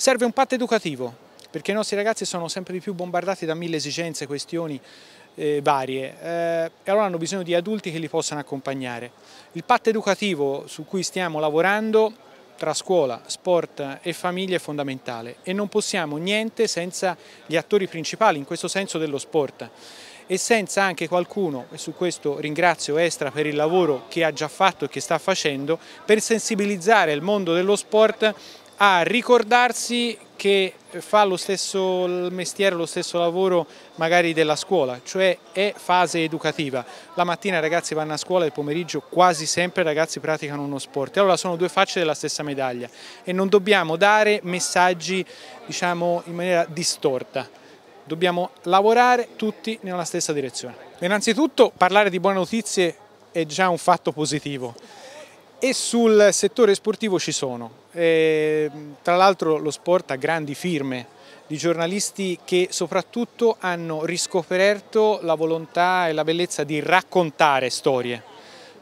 Serve un patto educativo, perché i nostri ragazzi sono sempre di più bombardati da mille esigenze, questioni eh, varie, eh, e allora hanno bisogno di adulti che li possano accompagnare. Il patto educativo su cui stiamo lavorando tra scuola, sport e famiglia è fondamentale e non possiamo niente senza gli attori principali, in questo senso dello sport e senza anche qualcuno, e su questo ringrazio Estra per il lavoro che ha già fatto e che sta facendo, per sensibilizzare il mondo dello sport a ricordarsi che fa lo stesso mestiere, lo stesso lavoro magari della scuola, cioè è fase educativa. La mattina i ragazzi vanno a scuola e il pomeriggio quasi sempre i ragazzi praticano uno sport. Allora sono due facce della stessa medaglia e non dobbiamo dare messaggi diciamo, in maniera distorta. Dobbiamo lavorare tutti nella stessa direzione. Innanzitutto parlare di buone notizie è già un fatto positivo e sul settore sportivo ci sono. E, ehm, tra l'altro lo sport ha grandi firme di giornalisti che soprattutto hanno riscoperto la volontà e la bellezza di raccontare storie,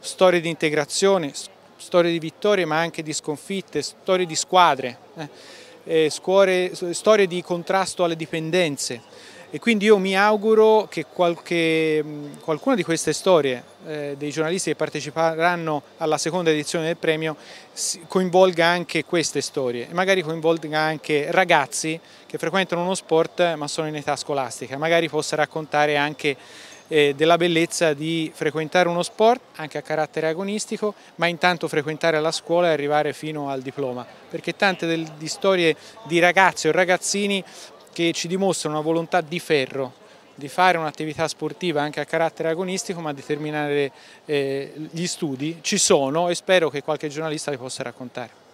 storie di integrazione, storie di vittorie ma anche di sconfitte, storie di squadre, eh, eh scuore, storie di contrasto alle dipendenze. E quindi io mi auguro che qualche, mm, qualcuna di queste storie eh, dei giornalisti che parteciperanno alla seconda edizione del premio coinvolga anche queste storie e magari coinvolga anche ragazzi che frequentano uno sport eh, ma sono in età scolastica, magari possa raccontare anche eh, della bellezza di frequentare uno sport anche a carattere agonistico ma intanto frequentare la scuola e arrivare fino al diploma perché tante del, di storie di ragazzi o ragazzini che ci dimostra una volontà di ferro di fare un'attività sportiva anche a carattere agonistico ma di terminare eh, gli studi ci sono e spero che qualche giornalista li possa raccontare.